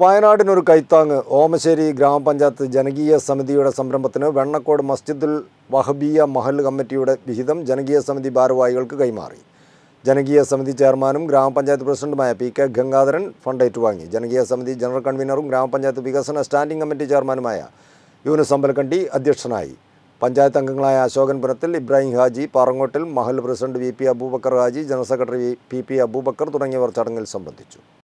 വയനാടിനൊരു കൈത്താങ് ഓമശ്ശേരി ഗ്രാമപഞ്ചായത്ത് ജനകീയ സമിതിയുടെ സംരംഭത്തിന് വെണ്ണക്കോട് മസ്ജിദുൽ വഹബിയ മഹൽ കമ്മിറ്റിയുടെ വിഹിതം ജനകീയ സമിതി ഭാരവാഹികൾക്ക് കൈമാറി ജനകീയ സമിതി ചെയർമാനും ഗ്രാമപഞ്ചായത്ത് പ്രസിഡന്റുമായ പി കെ ഗംഗാധരൻ ഫണ്ട് ഏറ്റുവാങ്ങി ജനകീയ സമിതി ജനറൽ കൺവീനറും ഗ്രാമപഞ്ചായത്ത് വികസന സ്റ്റാൻഡിംഗ് കമ്മിറ്റി ചെയർമാനുമായ യൂനു സമ്പൽക്കണ്ടി അധ്യക്ഷനായി പഞ്ചായത്ത് അംഗങ്ങളായ അശോകൻപുരത്തിൽ ഇബ്രാഹിം ഹാജി പാറങ്ങോട്ടിൽ മഹൽ president V P Abubakar Haji general secretary P P Abubakar തുടങ്ങിയവർ ചടങ്ങിൽ സംബന്ധിച്ചു